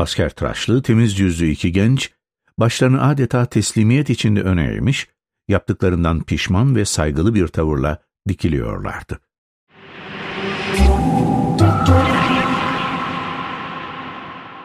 Asker tıraşlı, temiz yüzlü iki genç, başlarını adeta teslimiyet içinde öne eğmiş, yaptıklarından pişman ve saygılı bir tavırla dikiliyorlardı.